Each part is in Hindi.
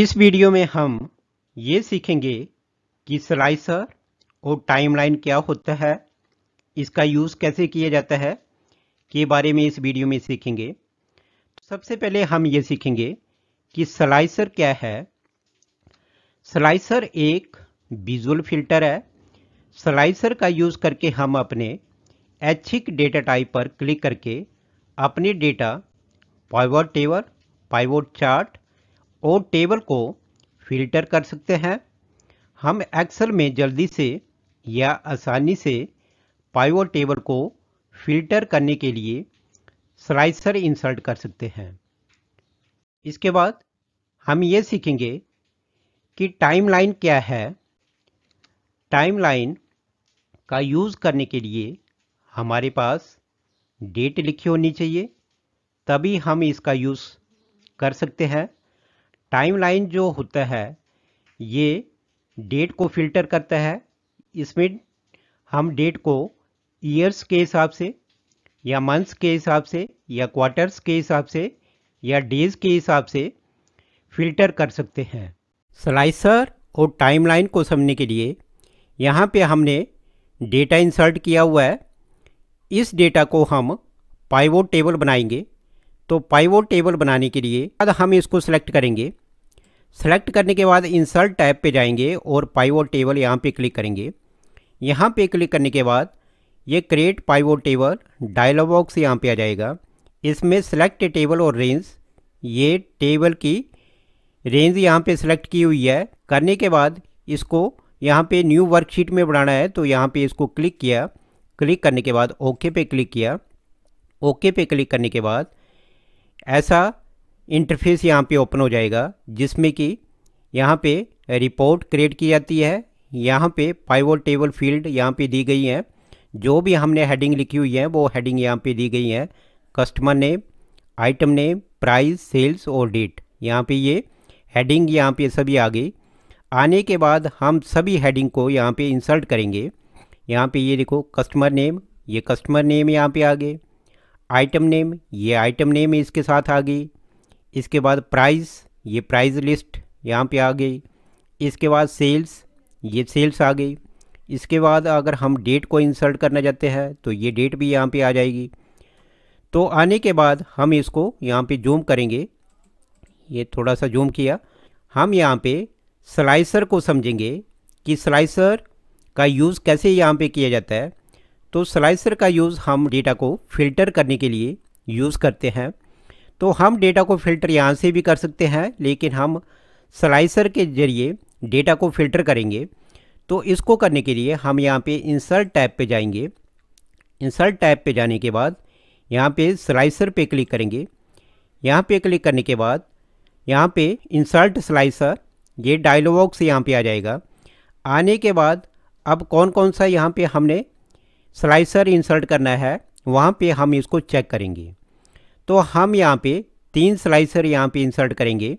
इस वीडियो में हम ये सीखेंगे कि स्लाइसर और टाइमलाइन क्या होता है इसका यूज़ कैसे किया जाता है के बारे में इस वीडियो में सीखेंगे तो सबसे पहले हम ये सीखेंगे कि स्लाइसर क्या है स्लाइसर एक विजुअल फिल्टर है स्लाइसर का यूज़ करके हम अपने ऐच्छिक डेटा टाइप पर क्लिक करके अपने data pivot table pivot chart और टेबल को फिल्टर कर सकते हैं हम एक्सेल में जल्दी से या आसानी से पाइवो टेबल को फिल्टर करने के लिए स्लाइसर इंसर्ट कर सकते हैं इसके बाद हम ये सीखेंगे कि टाइमलाइन क्या है टाइमलाइन का यूज़ करने के लिए हमारे पास डेट लिखी होनी चाहिए तभी हम इसका यूज़ कर सकते हैं टाइमलाइन जो होता है ये डेट को फिल्टर करता है इसमें हम डेट को ईयर्स के हिसाब से या मंथ्स के हिसाब से या क्वार्टर्स के हिसाब से या डेज के हिसाब से फिल्टर कर सकते हैं स्लाइसर और टाइमलाइन को समझने के लिए यहाँ पे हमने डेटा इंसर्ट किया हुआ है इस डेटा को हम पाइवोट टेबल बनाएंगे तो पाइवोट टेबल बनाने के लिए अब हम इसको सेलेक्ट करेंगे सेलेक्ट करने के बाद इंसर्ट टैब पे जाएंगे और पाइवोट टेबल यहाँ पे क्लिक करेंगे यहाँ पे क्लिक करने के बाद ये create pivot table dialog box यहाँ पे आ जाएगा इसमें सेलेक्ट टेबल और रेंज ये टेबल की रेंज यहाँ पे सेलेक्ट की हुई है करने के बाद इसको यहाँ पे न्यू वर्कशीट में बनाना है तो यहाँ पे इसको क्लिक किया क्लिक करने के बाद ओके पे क्लिक किया ओके पे क्लिक करने के बाद ऐसा इंटरफेस यहाँ पे ओपन हो जाएगा जिसमें कि यहाँ पे रिपोर्ट क्रिएट की जाती है यहाँ पे पाइवल टेबल फील्ड यहाँ पे दी गई हैं जो भी हमने हेडिंग लिखी हुई है वो हेडिंग यहाँ पे दी गई है customer name item name price sales और डेट यहाँ पे ये हेडिंग यहाँ पे सभी आ गई आने के बाद हम सभी हेडिंग को यहाँ पे इंसर्ट करेंगे यहाँ पे ये देखो कस्टमर नेम ये कस्टमर नेम यहाँ पे आ गए आइटम नेम ये आइटम नेम इसके साथ आ गई इसके बाद प्राइस ये प्राइस लिस्ट यहाँ पे आ गई इसके बाद सेल्स ये सेल्स आ गई इसके बाद अगर हम डेट को इंसर्ट करना चाहते हैं तो ये डेट भी यहाँ पे आ जाएगी तो आने के बाद हम इसको यहाँ पे जूम करेंगे ये थोड़ा सा जूम किया हम यहाँ पे स्लाइसर को समझेंगे कि स्लाइसर का यूज़ कैसे यहाँ पे किया जाता है तो स्लाइसर का यूज़ हम डेटा को फिल्टर करने के लिए यूज़ करते हैं तो हम डेटा को फिल्टर यहाँ से भी कर सकते हैं लेकिन हम स्लाइसर के ज़रिए डेटा को फिल्टर करेंगे तो इसको करने के लिए हम यहाँ पे इंसर्ट टैब पे जाएंगे इंसर्ट टैब पे जाने के बाद यहाँ पे स्लाइसर पे क्लिक करेंगे यहाँ पे क्लिक करने के बाद यहाँ पे इंसर्ट स्लाइसर ये डायलॉग बॉक्स यहाँ पे आ जाएगा आने के बाद अब कौन कौन सा यहाँ पे हमने स्लाइसर इंसर्ट करना है वहाँ पे हम इसको चेक करेंगे तो हम यहाँ पे तीन स्लाइसर यहाँ पे इंसर्ट करेंगे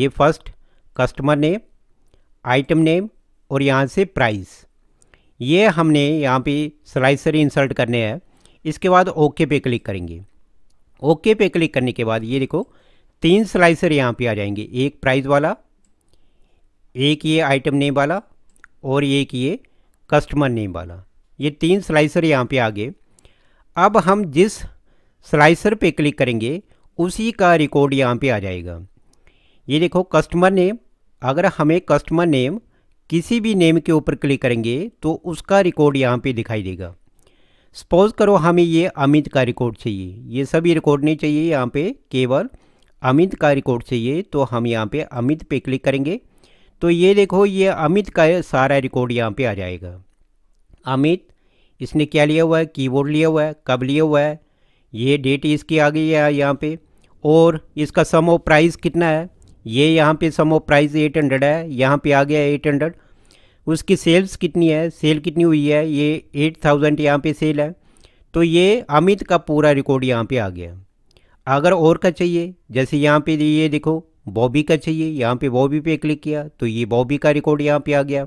ये first customer name item name और यहाँ से प्राइस ये हमने यहाँ पे स्लाइसर इंसर्ट करने हैं इसके बाद ओके पे क्लिक करेंगे ओके पे क्लिक करने के बाद ये देखो तीन स्लाइसर यहाँ पे आ जाएंगे एक प्राइस वाला एक ये आइटम नेम वाला और एक ये कस्टमर नेम वाला ये तीन स्लाइसर यहाँ पे आ गए अब हम जिस स्लाइसर पे क्लिक करेंगे उसी का रिकॉर्ड यहाँ पे आ जाएगा ये देखो कस्टमर नेम अगर हमें कस्टमर नेम किसी भी नेम के ऊपर क्लिक करेंगे तो उसका रिकॉर्ड यहाँ पे दिखाई देगा सपोज़ करो हमें ये अमित का रिकॉर्ड चाहिए ये सभी रिकॉर्ड नहीं चाहिए यहाँ पे केवल अमित का रिकॉर्ड चाहिए तो हम यहाँ पे अमित पे क्लिक करेंगे तो ये देखो ये अमित का सारा रिकॉर्ड यहाँ पे आ जाएगा अमित इसने क्या लिया हुआ है कीबोर्ड लिया हुआ है कब लिया हुआ है ये डेट इसकी आ गई है यहाँ पे और इसका सम ऑफ प्राइस कितना है ये यहाँ पे सम ऑफ प्राइस 800 है यहाँ पे आ गया 800 उसकी सेल्स कितनी है सेल कितनी हुई है ये 8000 थाउजेंड यहाँ पर सेल है तो ये अमित का पूरा रिकॉर्ड यहाँ पे आ गया अगर और का चाहिए जैसे यहाँ पे ये देखो बॉबी का चाहिए यहाँ पे बॉबी पे क्लिक किया तो ये बॉबी का रिकॉर्ड यहाँ पे आ गया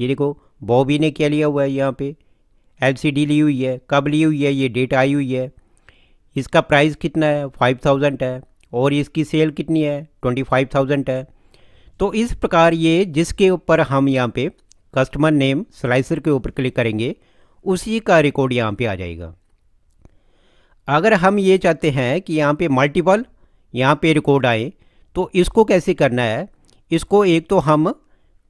ये देखो बॉबी ने क्या लिया हुआ है यहाँ पे एलसीडी ली हुई है कब ली हुई है ये डेट आई हुई है इसका प्राइस कितना है फाइव थाउजेंड है और इसकी सेल कितनी है ट्वेंटी फाइव थाउजेंड है तो इस प्रकार ये जिसके ऊपर हम यहाँ पे कस्टमर नेम स्लाइसर के ऊपर क्लिक करेंगे उसी का रिकॉर्ड यहाँ पे आ जाएगा अगर हम ये चाहते हैं कि यहाँ पे मल्टीपल यहाँ पे रिकॉर्ड आए तो इसको कैसे करना है इसको एक तो हम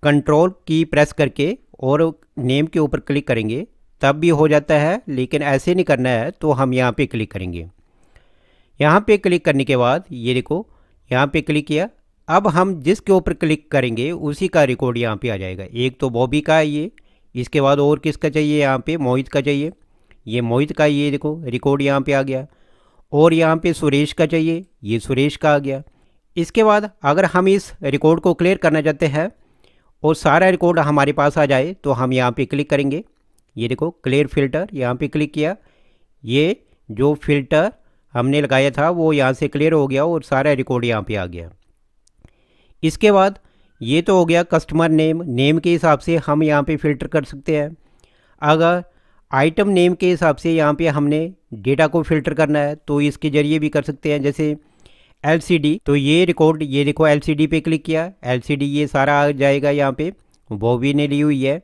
कंट्रोल की प्रेस करके और नेम के ऊपर क्लिक करेंगे तब भी हो जाता है लेकिन ऐसे नहीं करना है तो हम यहाँ पे क्लिक करेंगे यहाँ पे क्लिक करने के बाद ये देखो यहाँ पे क्लिक किया अब हम जिसके ऊपर क्लिक करेंगे उसी का रिकॉर्ड यहाँ पे आ जाएगा एक तो बॉबी का है ये इसके बाद और किसका चाहिए यहाँ पे मोहित का चाहिए ये मोहित का ये देखो रिकॉर्ड यहाँ पे आ गया और यहाँ पे सुरेश का चाहिए ये सुरेश का आ गया इसके बाद अगर हम इस रिकॉर्ड को क्लियर करना चाहते हैं और सारा रिकॉर्ड हमारे पास आ जाए तो हम यहाँ पर क्लिक करेंगे ये देखो क्लियर फिल्टर यहाँ पर क्लिक किया ये जो फिल्टर हमने लगाया था वो यहाँ से क्लियर हो गया और सारा रिकॉर्ड यहाँ पे आ गया इसके बाद ये तो हो गया कस्टमर नेम नेम के हिसाब से हम यहाँ पे फ़िल्टर कर सकते हैं अगर आइटम नेम के हिसाब से यहाँ पे हमने डेटा को फ़िल्टर करना है तो इसके ज़रिए भी कर सकते हैं जैसे एल तो ये रिकॉर्ड ये देखो एल पे क्लिक किया एल ये सारा आ जाएगा यहाँ पर वो भी ने ली हुई है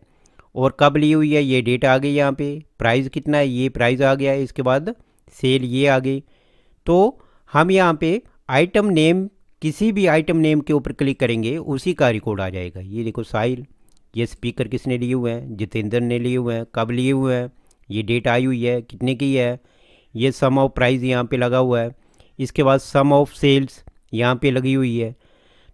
और कब ली हुई है ये डेट आ गई यहाँ पे प्राइस कितना है ये प्राइस आ गया इसके बाद सेल ये आ गई तो हम यहाँ पे आइटम नेम किसी भी आइटम नेम के ऊपर क्लिक करेंगे उसी का रिकॉर्ड आ जाएगा ये देखो साहिल ये स्पीकर किसने लिए हुए हैं जितेंद्र ने लिए हुए हैं कब लिए हुए हैं ये डेट आई हुई है कितने की है ये सम ऑफ प्राइस यहाँ पे लगा हुआ है इसके बाद सम ऑफ सेल्स यहाँ पे लगी हुई है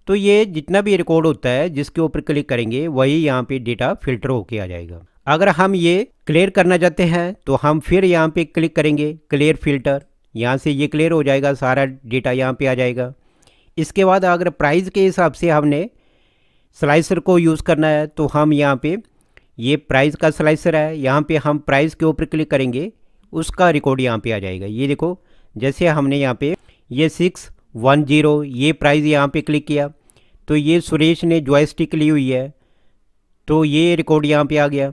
तो ये जितना भी रिकॉर्ड होता है जिसके ऊपर क्लिक करेंगे वही यहाँ पे डेटा फिल्टर होके आ जाएगा अगर हम ये क्लियर करना चाहते हैं तो हम फिर यहाँ पे क्लिक करेंगे क्लियर फिल्टर यहाँ से ये क्लियर हो जाएगा सारा डेटा यहाँ पे आ जाएगा इसके बाद अगर प्राइस के हिसाब से हमने स्लाइसर को यूज़ करना है तो हम यहाँ पे ये प्राइस का स्लाइसर है यहाँ पे हम प्राइस के ऊपर क्लिक करेंगे उसका रिकॉर्ड यहाँ पे आ जाएगा ये देखो जैसे हमने यहाँ पे ये सिक्स वन जीरो ये प्राइस यहाँ पे क्लिक किया तो ये सुरेश ने जॉयस्टिक ली हुई है तो ये रिकॉर्ड यहाँ पे आ गया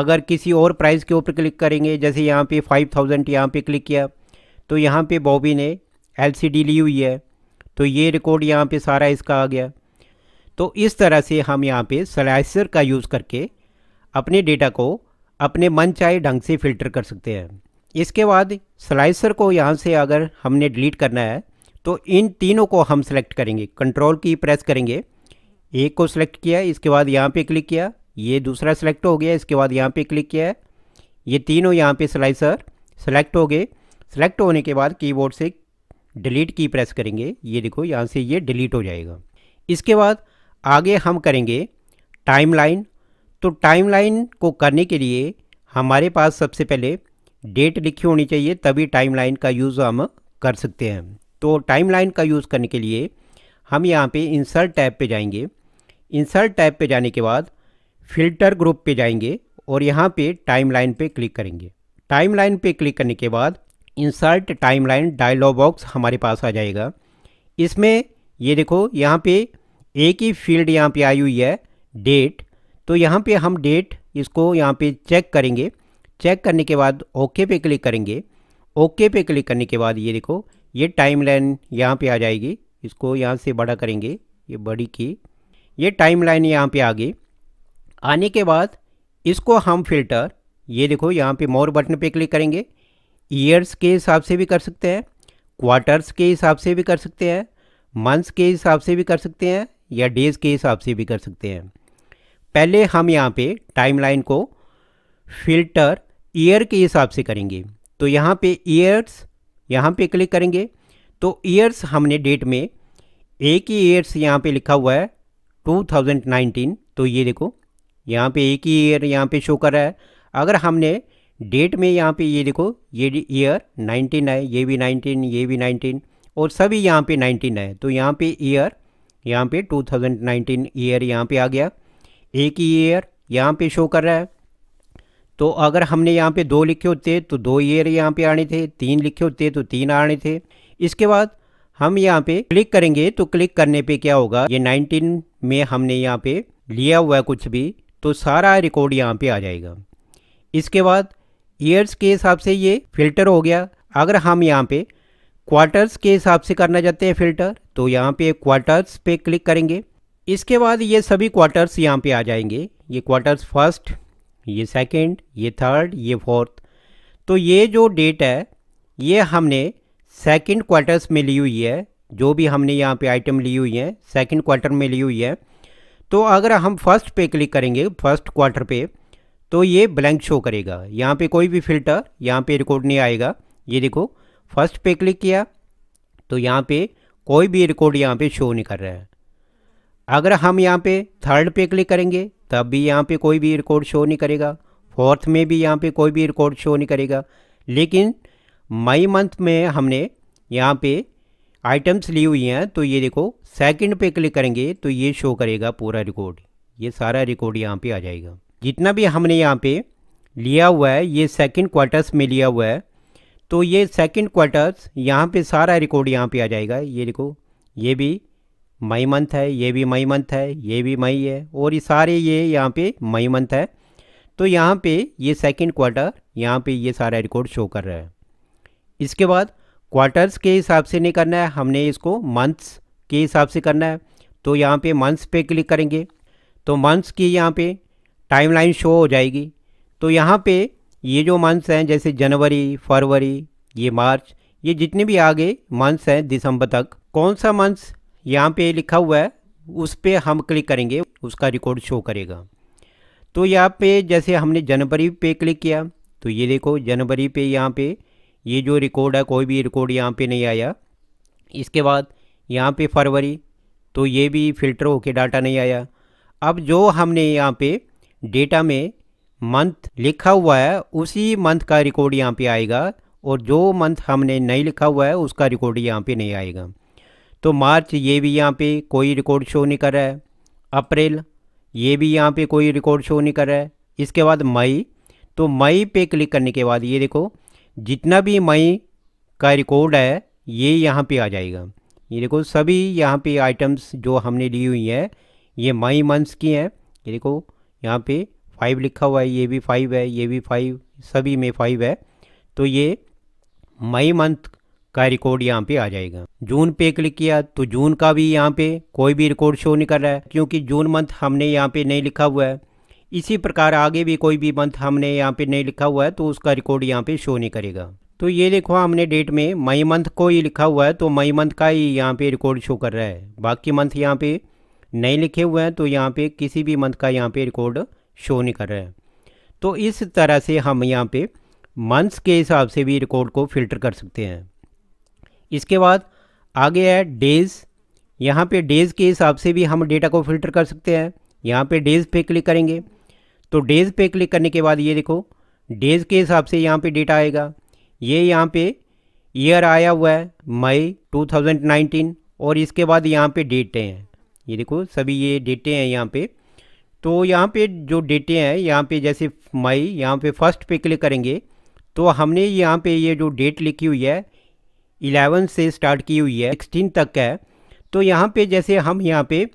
अगर किसी और प्राइस के ऊपर क्लिक करेंगे जैसे यहाँ पे फाइव थाउजेंड यहाँ पर क्लिक किया तो यहाँ पे बॉबी ने एलसीडी ली हुई है तो ये रिकॉर्ड यहाँ पे सारा इसका आ गया तो इस तरह से हम यहाँ पे स्लाइसर का यूज़ करके अपने डेटा को अपने मन चाहे ढंग से फ़िल्टर कर सकते हैं इसके बाद स्लाइसर को यहाँ से अगर हमने डिलीट करना है तो इन तीनों को हम सेलेक्ट करेंगे कंट्रोल की प्रेस करेंगे एक को सिलेक्ट किया इसके बाद यहाँ पे क्लिक किया ये दूसरा सिलेक्ट हो गया इसके बाद यहाँ पे क्लिक किया ये तीनों यहाँ पे स्लाइसर सेलेक्ट हो गए सेलेक्ट होने के बाद कीबोर्ड से डिलीट की प्रेस करेंगे ये देखो यहाँ से ये डिलीट हो जाएगा इसके बाद आगे हम करेंगे टाइमलाइन तो टाइमलाइन को करने के लिए हमारे पास सबसे पहले डेट लिखी होनी चाहिए तभी टाइमलाइन का यूज़ हम कर सकते हैं तो टाइमलाइन का यूज़ करने के लिए हम यहाँ पे इंसर्ट टैब पे जाएंगे इंसर्ट टैब पे जाने के बाद फ़िल्टर ग्रुप पे जाएंगे और यहाँ पे टाइमलाइन पे क्लिक करेंगे टाइमलाइन पे क्लिक करने के बाद इंसर्ट टाइमलाइन डायलॉग बॉक्स हमारे पास आ जाएगा इसमें ये देखो यहाँ पे एक ही फील्ड यहाँ पे आई हुई है डेट तो यहाँ पे हम डेट इसको यहाँ पे चेक करेंगे चेक करने के बाद ओके पे क्लिक करेंगे ओके पे क्लिक करने के बाद ये देखो ये टाइम लाइन यहाँ पर आ जाएगी इसको यहाँ से बड़ा करेंगे ये बड़ी की ये टाइम लाइन यहाँ पर आ गई आने के बाद इसको हम फिल्टर ये देखो यहाँ पे मोर बटन पे क्लिक करेंगे ईयर्स के हिसाब से भी कर सकते हैं क्वार्टर्स के हिसाब से भी कर सकते हैं मंथ्स के हिसाब से भी कर सकते हैं या डेज के हिसाब से भी कर सकते हैं पहले हम यहाँ पे टाइमलाइन को फिल्टर ईयर के हिसाब से करेंगे तो यहाँ पे ईयर्स यहाँ पे क्लिक करेंगे तो ईयर्स हमने डेट में एक ही ईयर्स यहाँ पे लिखा हुआ है 2019 तो ये देखो यहाँ पे एक ही ईयर यहाँ पे शो कर रहा है अगर हमने डेट में यहाँ पे ये देखो ये ईयर 19 है ये भी 19 ये भी 19 और सभी यहाँ पे 19 है तो यहाँ पे ईयर यहाँ पे 2019 ईयर यहाँ पे आ गया एक ही ईयर यहाँ पे शो कर रहा है तो अगर हमने यहाँ पे दो लिखे होते तो दो ईयर यहाँ पे आने थे तीन लिखे होते तो तीन आने थे इसके बाद हम यहाँ पे क्लिक करेंगे तो क्लिक करने पे क्या होगा ये 19 में हमने यहाँ पे लिया हुआ कुछ भी तो सारा रिकॉर्ड यहाँ पे आ जाएगा इसके बाद ईयर्स के हिसाब से ये फिल्टर हो गया अगर हम यहाँ पे क्वार्टर्स के हिसाब से करना चाहते हैं फिल्टर तो यहाँ पे क्वार्टर्स पे क्लिक करेंगे इसके बाद ये सभी क्वार्टर्स यहाँ पे आ जाएंगे ये क्वार्टर्स फर्स्ट ये सेकंड, ये थर्ड ये फोर्थ तो ये जो डेट है ये हमने सेकंड क्वार्टर्स में ली हुई है जो भी हमने यहाँ पे आइटम ली हुई है सेकंड क्वार्टर में ली हुई है तो अगर हम फर्स्ट पे क्लिक करेंगे फर्स्ट क्वार्टर पे तो ये ब्लैंक शो करेगा यहाँ पे कोई भी फिल्टर यहाँ पे रिकॉर्ड नहीं आएगा ये देखो फर्स्ट पे क्लिक किया तो यहाँ पे कोई भी रिकॉर्ड यहाँ पे शो नहीं कर रहा है अगर हम यहाँ पे थर्ड पे क्लिक करेंगे तब भी यहाँ पे कोई भी रिकॉर्ड शो नहीं करेगा फोर्थ में भी यहाँ पे कोई भी रिकॉर्ड शो नहीं करेगा लेकिन मई मंथ में हमने यहाँ पे आइटम्स ली हुई हैं तो ये देखो सेकंड पे क्लिक करेंगे तो ये शो करेगा पूरा रिकॉर्ड ये सारा रिकॉर्ड यहाँ पे आ जाएगा जितना भी हमने यहाँ पे लिया हुआ है ये सेकंड क्वार्टर्स में लिया हुआ है तो ये सेकंड क्वार्टर्स यहाँ पे सारा रिकॉर्ड यहाँ पे आ जाएगा ये देखो ये भी मई मंथ है ये भी मई मंथ है ये भी मई है और ये सारे ये यहाँ पे मई मंथ है तो यहाँ पे ये सेकंड क्वार्टर यहाँ पे ये सारा रिकॉर्ड शो कर रहा है इसके बाद क्वार्टर्स के हिसाब से नहीं करना है हमने इसको मंथ्स के हिसाब से करना है तो यहाँ पर मंथ्स पे क्लिक करेंगे तो मंथ्स की यहाँ पर टाइमलाइन शो हो जाएगी तो यहाँ पे ये जो मंथ्स हैं जैसे जनवरी फरवरी ये मार्च ये जितने भी आगे मंथ्स हैं दिसंबर तक कौन सा मंथ्स यहाँ पे लिखा हुआ है उस पर हम क्लिक करेंगे उसका रिकॉर्ड शो करेगा तो यहाँ पे जैसे हमने जनवरी पे क्लिक किया तो ये देखो जनवरी पे यहाँ पे ये जो रिकॉर्ड है कोई भी रिकॉर्ड यहाँ पे नहीं आया इसके बाद यहाँ पे फरवरी तो ये भी फिल्टर होके डाटा नहीं आया अब जो हमने यहाँ पे डेटा में मंथ लिखा हुआ है उसी मंथ का रिकॉर्ड यहाँ पे आएगा और जो मंथ हमने नहीं लिखा हुआ है उसका रिकॉर्ड यहाँ पे नहीं आएगा तो मार्च ये भी यहाँ पे कोई रिकॉर्ड शो नहीं कर रहा है अप्रैल ये भी यहाँ पे कोई रिकॉर्ड शो नहीं कर रहा है इसके बाद मई तो मई पे क्लिक करने के बाद ये देखो जितना भी मई का रिकॉर्ड है ये यहाँ पर आ जाएगा ये देखो सभी यहाँ पर आइटम्स जो हमने ली हुई हैं ये मई मंथ्स की हैं ये देखो यहाँ पे फाइव लिखा हुआ है ये भी फाइव है ये भी फाइव सभी में फाइव है तो ये मई मंथ का रिकॉर्ड यहाँ पे आ जाएगा जून पे क्लिक किया तो जून का भी यहाँ पे कोई भी रिकॉर्ड शो नहीं कर रहा है क्योंकि जून मंथ हमने यहाँ पे नहीं लिखा हुआ है इसी प्रकार आगे भी कोई भी मंथ हमने यहाँ पे नहीं लिखा हुआ है तो उसका रिकॉर्ड यहाँ पे शो नहीं करेगा तो ये देखो हमने डेट में मई मंथ को ही लिखा हुआ है तो मई मंथ का ही यहाँ पे रिकॉर्ड शो कर रहा है बाकी मंथ यहाँ पे नहीं लिखे हुए हैं तो यहाँ पे किसी भी मंथ का यहाँ पे रिकॉर्ड शो नहीं कर रहे हैं तो इस तरह से हम यहाँ पे मंथ्स के हिसाब से भी रिकॉर्ड को फिल्टर कर सकते हैं इसके बाद आगे है डेज़ यहाँ पे डेज़ के हिसाब से भी हम डेटा को फिल्टर कर सकते हैं यहाँ पे डेज़ पे क्लिक करेंगे तो डेज़ पे क्लिक करने के बाद ये देखो डेज़ के हिसाब से यहाँ पे डेटा आएगा ये यहाँ पे ईयर आया हुआ है मई 2019 और इसके बाद यहाँ पे डेटें हैं ये देखो सभी ये डेटे हैं यहाँ पे तो यहाँ पे जो डेटे हैं यहाँ पे जैसे मई यहाँ पे फर्स्ट पे क्लिक करेंगे तो हमने यहाँ पे ये जो डेट लिखी हुई है इलेवन से स्टार्ट की हुई है सिक्सटीन तक है तो यहाँ पे जैसे हम यहाँ पे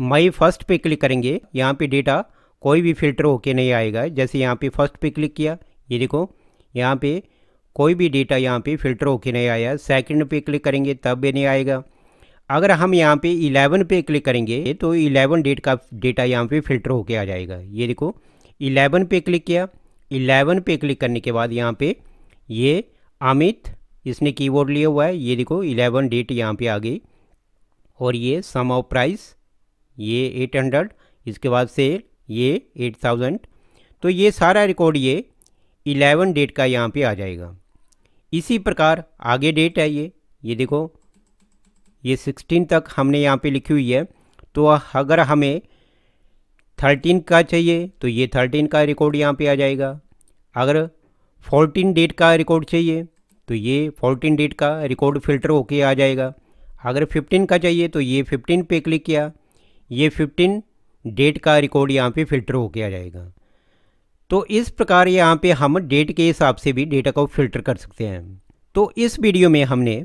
मई फर्स्ट पे क्लिक करेंगे यहाँ पे डेटा कोई भी फिल्टर होके नहीं आएगा जैसे यहाँ पे फर्स्ट पे क्लिक किया ये देखो यहाँ पे कोई भी डेटा यहाँ पे फिल्टर होके नहीं आया सेकंड पे क्लिक करेंगे तब भी नहीं आएगा अगर हम यहाँ पे 11 पे क्लिक करेंगे तो 11 डेट का डेटा यहाँ पे फिल्टर होके आ जाएगा ये देखो 11 पे क्लिक किया 11 पे क्लिक करने के बाद यहाँ पे ये अमित इसने कीबोर्ड लिया हुआ है ये देखो 11 डेट यहाँ पे आ गई और ये सम ऑफ प्राइस ये 800 इसके बाद सेल ये 8000 तो ये सारा रिकॉर्ड ये 11 डेट का यहाँ पर आ जाएगा इसी प्रकार आगे डेट है ये ये देखो ये सिक्सटीन तक हमने यहाँ पे लिखी हुई है तो अगर हमें थर्टीन का चाहिए तो ये थर्टीन का रिकॉर्ड यहाँ पे आ जाएगा अगर फोर्टीन डेट का रिकॉर्ड चाहिए तो ये फोर्टीन डेट का रिकॉर्ड फिल्टर होके आ जाएगा अगर फिफ्टीन का चाहिए तो ये फिफ्टीन पे क्लिक किया ये फिफ्टीन डेट का रिकॉर्ड यहाँ पे फिल्टर होके आ जाएगा तो इस प्रकार यहाँ पे हम डेट के हिसाब से भी डेटा को फिल्टर कर सकते हैं तो इस वीडियो में हमने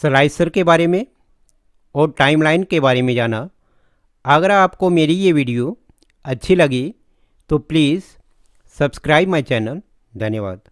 स्लाइसर के बारे में और टाइमलाइन के बारे में जाना अगर आपको मेरी ये वीडियो अच्छी लगी तो प्लीज़ सब्सक्राइब माय चैनल धन्यवाद